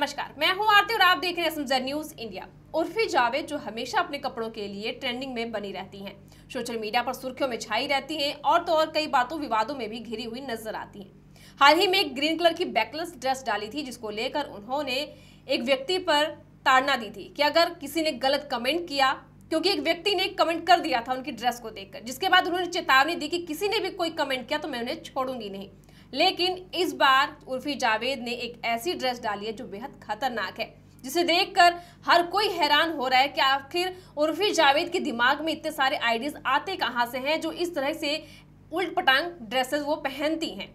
नमस्कार मैं हूं आरती और आप देख रहे हैं समझर न्यूज इंडिया उर्फी जावेद जो हमेशा अपने कपड़ों के लिए ट्रेंडिंग में बनी रहती हैं सोशल मीडिया पर सुर्खियों में छाई रहती हैं और तो और कई बातों विवादों में भी घिरी हुई नजर आती हैं हाल ही में एक ग्रीन कलर की बैकलेस ड्रेस डाली थी जिसको लेकर उन्होंने एक व्यक्ति पर ताड़ना दी थी कि अगर किसी ने गलत कमेंट किया क्योंकि एक व्यक्ति ने कमेंट कर दिया था उनकी ड्रेस को देखकर जिसके बाद उन्होंने चेतावनी दी कि किसी ने भी कोई कमेंट किया तो मैं उन्हें छोड़ूंगी नहीं लेकिन इस बार उर्फी जावेद ने एक ऐसी ड्रेस डाली है जो बेहद खतरनाक है जिसे देखकर हर कोई हैरान हो रहा है कि आखिर उर्फी जावेद के दिमाग में इतने सारे आइडियाज आते कहाँ से हैं जो इस तरह से उल्ट पटांग ड्रेसेस वो पहनती हैं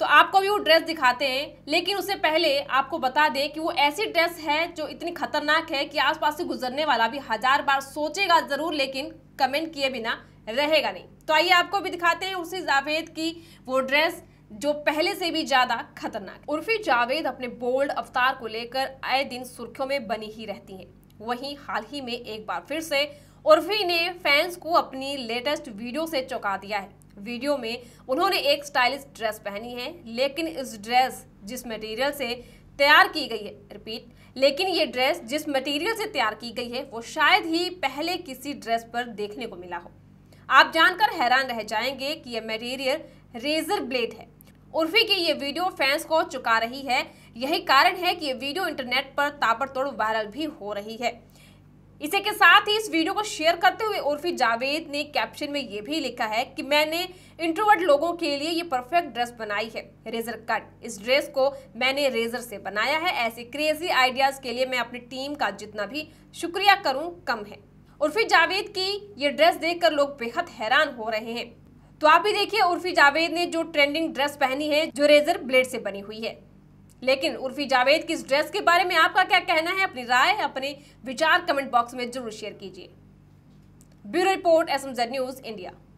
तो आपको भी वो ड्रेस दिखाते हैं लेकिन उससे पहले आपको बता दें कि वो ऐसी ड्रेस है जो इतनी खतरनाक है कि आस से गुजरने वाला भी हजार बार सोचेगा ज़रूर लेकिन कमेंट किए बिना रहेगा नहीं तो आइए आपको भी दिखाते हैं उसी जावेद की वो ड्रेस जो पहले से भी ज्यादा खतरनाक उर्फी जावेद अपने बोल्ड अवतार को लेकर आए दिन सुर्खियों में बनी ही रहती हैं वहीं हाल ही में एक बार फिर से उर्फी ने फैंस को अपनी लेटेस्ट वीडियो से चौंका दिया है वीडियो में उन्होंने एक स्टाइलिश ड्रेस पहनी है लेकिन इस ड्रेस जिस मटेरियल से तैयार की गई है रिपीट लेकिन ये ड्रेस जिस मटेरियल से तैयार की गई है वो शायद ही पहले किसी ड्रेस पर देखने को मिला हो आप जानकर हैरान रह जाएंगे कि यह मटेरियल रेजर ब्लेड है उर्फी की ये वीडियो फैंस को चुका रही है यही कारण है कि ये वीडियो इंटरनेट पर ताबड़तोड़ वायरल भी हो रही है इसी के साथ ही इस वीडियो को शेयर करते हुए उर्फी जावेद ने कैप्शन में ये भी लिखा है कि मैंने इंट्रोवर्ट लोगों के लिए ये परफेक्ट ड्रेस बनाई है रेजर कट इस ड्रेस को मैंने रेजर से बनाया है ऐसे क्रेजी आइडियाज के लिए मैं अपनी टीम का जितना भी शुक्रिया करूं कम है उर्फी जावेद की ये ड्रेस देखकर लोग बेहद हैरान हो रहे हैं तो आप भी देखिए उर्फी जावेद ने जो ट्रेंडिंग ड्रेस पहनी है जो रेजर ब्लेड से बनी हुई है लेकिन उर्फी जावेद की इस ड्रेस के बारे में आपका क्या कहना है अपनी राय अपने विचार कमेंट बॉक्स में जरूर शेयर कीजिए bureau report S news India